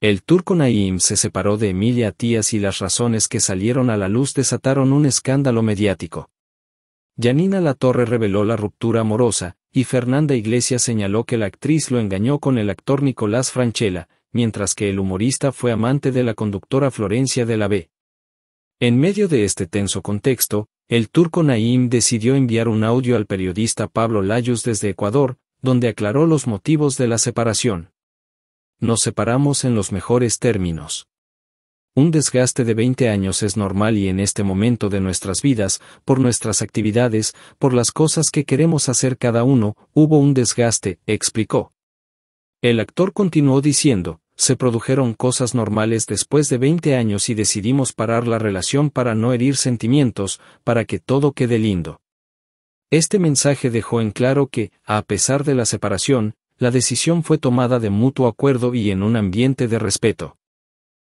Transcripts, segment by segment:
El turco Naim se separó de Emilia Tías y las razones que salieron a la luz desataron un escándalo mediático. Yanina Latorre reveló la ruptura amorosa, y Fernanda Iglesias señaló que la actriz lo engañó con el actor Nicolás Franchella, mientras que el humorista fue amante de la conductora Florencia de la B. En medio de este tenso contexto, el turco Naim decidió enviar un audio al periodista Pablo Layos desde Ecuador, donde aclaró los motivos de la separación. Nos separamos en los mejores términos. Un desgaste de 20 años es normal y en este momento de nuestras vidas, por nuestras actividades, por las cosas que queremos hacer cada uno, hubo un desgaste, explicó. El actor continuó diciendo, se produjeron cosas normales después de 20 años y decidimos parar la relación para no herir sentimientos, para que todo quede lindo. Este mensaje dejó en claro que, a pesar de la separación, la decisión fue tomada de mutuo acuerdo y en un ambiente de respeto.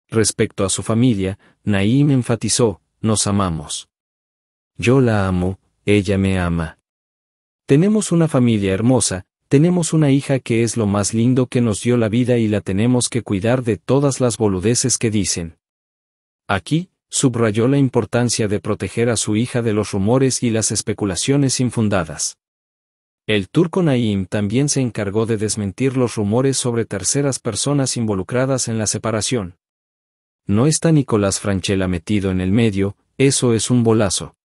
Respecto a su familia, Naim enfatizó, nos amamos. Yo la amo, ella me ama. Tenemos una familia hermosa, tenemos una hija que es lo más lindo que nos dio la vida y la tenemos que cuidar de todas las boludeces que dicen. Aquí, subrayó la importancia de proteger a su hija de los rumores y las especulaciones infundadas. El turco Naim también se encargó de desmentir los rumores sobre terceras personas involucradas en la separación. No está Nicolás Franchella metido en el medio, eso es un bolazo.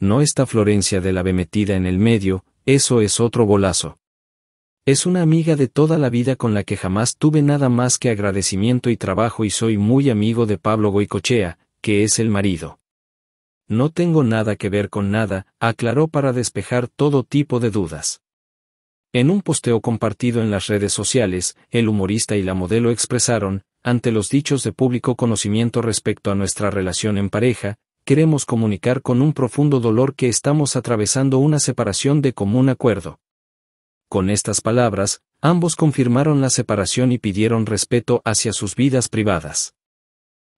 No está Florencia la B metida en el medio, eso es otro bolazo. Es una amiga de toda la vida con la que jamás tuve nada más que agradecimiento y trabajo y soy muy amigo de Pablo Goicochea, que es el marido. No tengo nada que ver con nada, aclaró para despejar todo tipo de dudas. En un posteo compartido en las redes sociales, el humorista y la modelo expresaron, ante los dichos de público conocimiento respecto a nuestra relación en pareja, queremos comunicar con un profundo dolor que estamos atravesando una separación de común acuerdo. Con estas palabras, ambos confirmaron la separación y pidieron respeto hacia sus vidas privadas.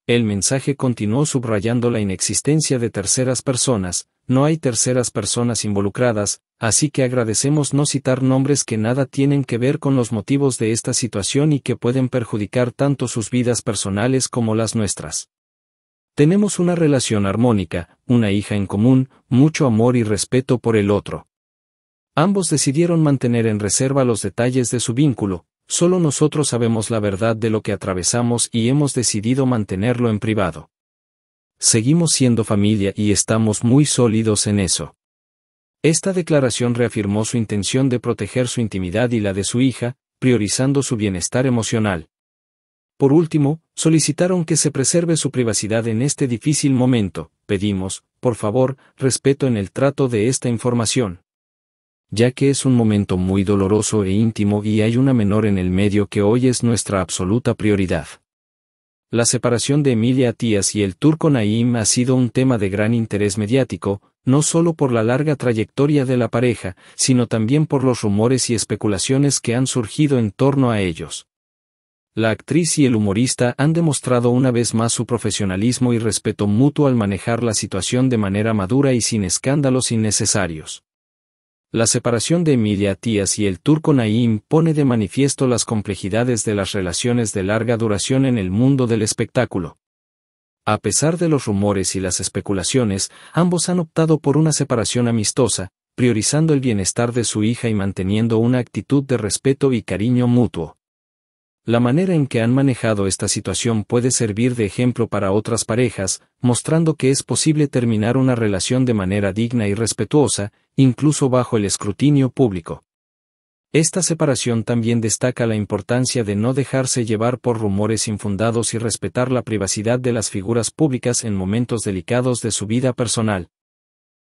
El mensaje continuó subrayando la inexistencia de terceras personas, no hay terceras personas involucradas, así que agradecemos no citar nombres que nada tienen que ver con los motivos de esta situación y que pueden perjudicar tanto sus vidas personales como las nuestras. Tenemos una relación armónica, una hija en común, mucho amor y respeto por el otro. Ambos decidieron mantener en reserva los detalles de su vínculo, Solo nosotros sabemos la verdad de lo que atravesamos y hemos decidido mantenerlo en privado. Seguimos siendo familia y estamos muy sólidos en eso. Esta declaración reafirmó su intención de proteger su intimidad y la de su hija, priorizando su bienestar emocional. Por último, solicitaron que se preserve su privacidad en este difícil momento, pedimos, por favor, respeto en el trato de esta información ya que es un momento muy doloroso e íntimo y hay una menor en el medio que hoy es nuestra absoluta prioridad. La separación de Emilia Tías y el turco Naim ha sido un tema de gran interés mediático, no solo por la larga trayectoria de la pareja, sino también por los rumores y especulaciones que han surgido en torno a ellos. La actriz y el humorista han demostrado una vez más su profesionalismo y respeto mutuo al manejar la situación de manera madura y sin escándalos innecesarios. La separación de Emilia Tías y el turco Naim pone de manifiesto las complejidades de las relaciones de larga duración en el mundo del espectáculo. A pesar de los rumores y las especulaciones, ambos han optado por una separación amistosa, priorizando el bienestar de su hija y manteniendo una actitud de respeto y cariño mutuo. La manera en que han manejado esta situación puede servir de ejemplo para otras parejas, mostrando que es posible terminar una relación de manera digna y respetuosa, incluso bajo el escrutinio público. Esta separación también destaca la importancia de no dejarse llevar por rumores infundados y respetar la privacidad de las figuras públicas en momentos delicados de su vida personal.